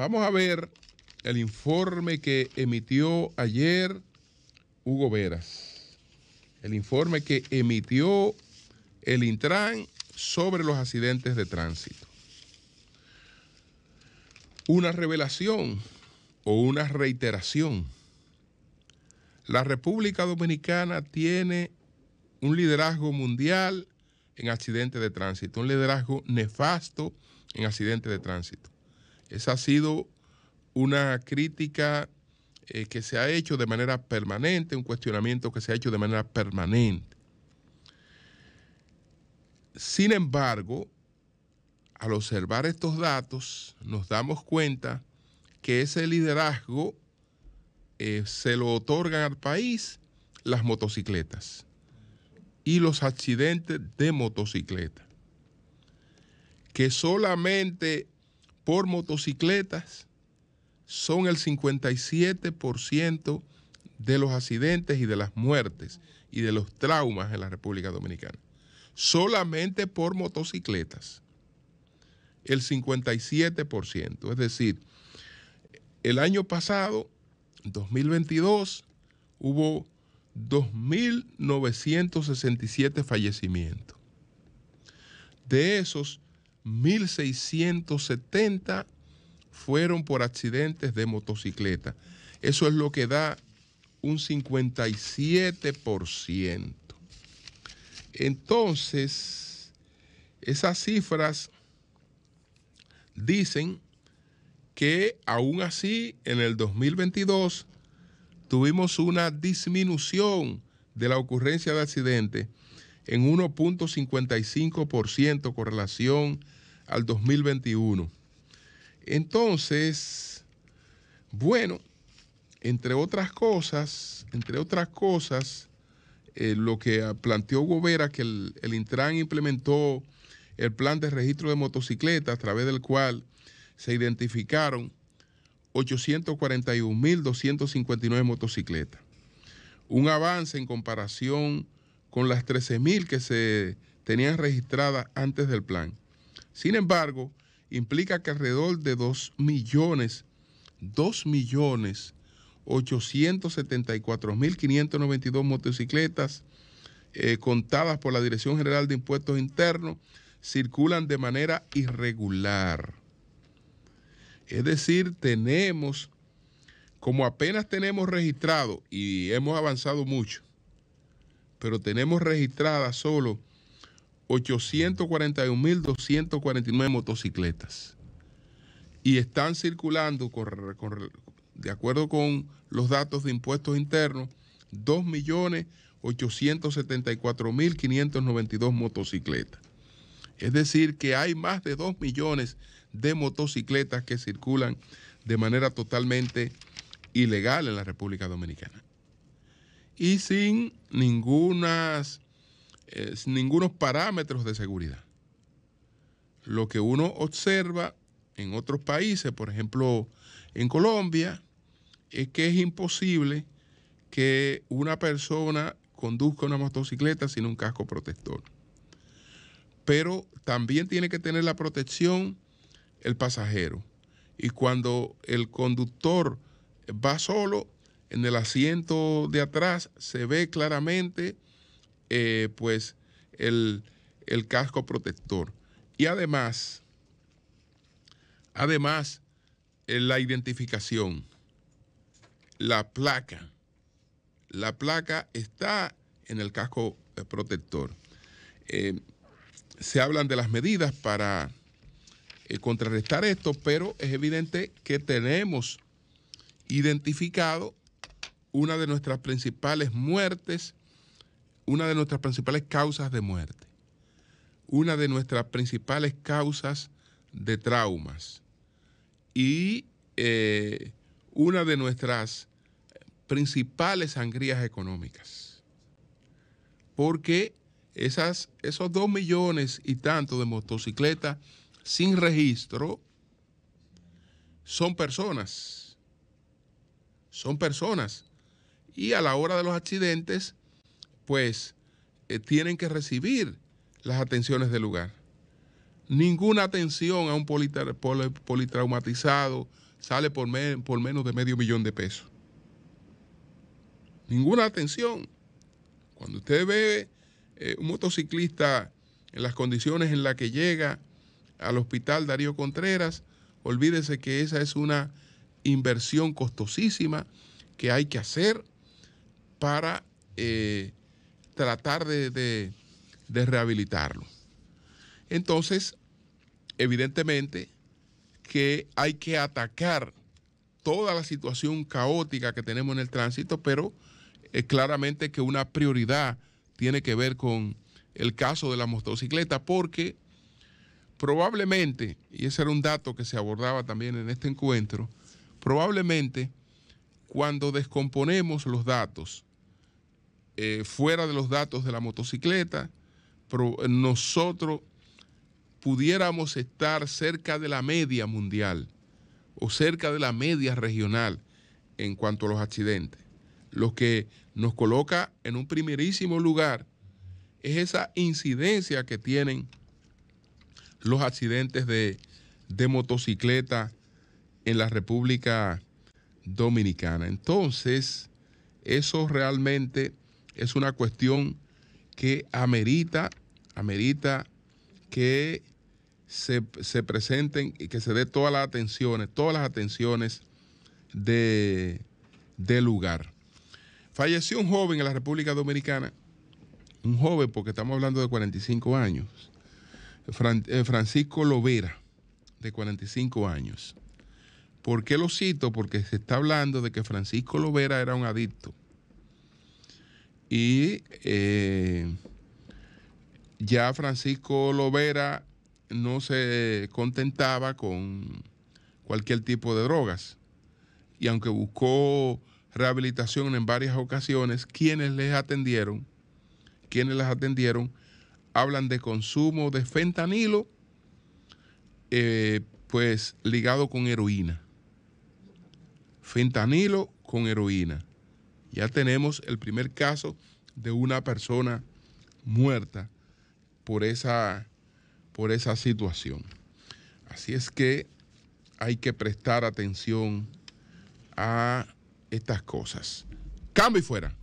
Vamos a ver el informe que emitió ayer Hugo Veras. El informe que emitió el Intran sobre los accidentes de tránsito. Una revelación o una reiteración. La República Dominicana tiene un liderazgo mundial en accidentes de tránsito, un liderazgo nefasto en accidentes de tránsito. Esa ha sido una crítica eh, que se ha hecho de manera permanente, un cuestionamiento que se ha hecho de manera permanente. Sin embargo, al observar estos datos, nos damos cuenta que ese liderazgo eh, se lo otorgan al país las motocicletas y los accidentes de motocicleta. Que solamente por motocicletas son el 57% de los accidentes y de las muertes y de los traumas en la República Dominicana. Solamente por motocicletas. El 57%. Es decir, el año pasado, 2022, hubo 2.967 fallecimientos. De esos, 1.670 fueron por accidentes de motocicleta. Eso es lo que da un 57%. Entonces, esas cifras dicen que aún así en el 2022 tuvimos una disminución de la ocurrencia de accidentes en 1.55% con relación al 2021. Entonces, bueno, entre otras cosas, entre otras cosas, eh, lo que planteó Gobera, que el, el, Intran implementó el plan de registro de motocicletas, a través del cual se identificaron 841.259 motocicletas. Un avance en comparación con las 13.000 que se tenían registradas antes del plan. Sin embargo, implica que alrededor de 2 millones, millones motocicletas contadas por la Dirección General de Impuestos Internos circulan de manera irregular. Es decir, tenemos, como apenas tenemos registrado y hemos avanzado mucho, pero tenemos registradas solo 841.249 motocicletas. Y están circulando, de acuerdo con los datos de impuestos internos, 2.874.592 motocicletas. Es decir, que hay más de 2 millones de motocicletas que circulan de manera totalmente ilegal en la República Dominicana y sin ningunas, eh, ningunos parámetros de seguridad. Lo que uno observa en otros países, por ejemplo en Colombia, es que es imposible que una persona conduzca una motocicleta sin un casco protector. Pero también tiene que tener la protección el pasajero. Y cuando el conductor va solo, en el asiento de atrás se ve claramente eh, pues el, casco protector. Y además, además, eh, la identificación, la placa. La placa está en el casco eh, protector. se hablan de las medidas para contrarrestar esto, pero es evidente que tenemos identificado una de nuestras principales muertes, una de nuestras principales causas de muerte, una de nuestras principales causas de traumas y eh, una de nuestras principales sangrías económicas. Porque esas, esos dos millones y tanto de motocicletas sin registro son personas. Son personas y a la hora de los accidentes, pues eh, tienen que recibir las atenciones del lugar. Ninguna atención a un politraumatizado sale por, menos de medio millón de pesos. Ninguna atención. Cuando usted ve eh, un motociclista en las condiciones en las que llega al hospital Darío Contreras, olvídese que esa es una inversión costosísima que hay que hacer para eh, tratar de, rehabilitarlo. Entonces, evidentemente que hay que atacar toda la situación caótica que tenemos en el tránsito, pero eh, claramente que una prioridad tiene que ver con el caso de la motocicleta, porque probablemente, y ese era un dato que se abordaba también en este encuentro, probablemente cuando descomponemos los datos eh, fuera de los datos de la motocicleta, nosotros pudiéramos estar cerca de la media mundial o cerca de la media regional en cuanto a los accidentes. Lo que nos coloca en un primerísimo lugar es esa incidencia que tienen los accidentes de, de motocicleta en la República Dominicana. Entonces, eso realmente es una cuestión que amerita, amerita que se, presenten y que se dé todas las atenciones, todas las atenciones de, lugar. Falleció un joven en la República Dominicana, un joven porque estamos hablando de 45 años, eh, Francisco Lovera, de 45 años. ¿Por qué lo cito? Porque se está hablando de que Francisco Lovera era un adicto y eh, ya Francisco Lovera no se contentaba con cualquier tipo de drogas. Y aunque buscó rehabilitación en varias ocasiones, quienes les atendieron, quienes las atendieron, hablan de consumo de fentanilo, eh, pues ligado con heroína. Fentanilo con heroína. Ya tenemos el primer caso de una persona muerta por esa, por esa situación. Así es que hay que prestar atención a estas cosas. Cambio y fuera.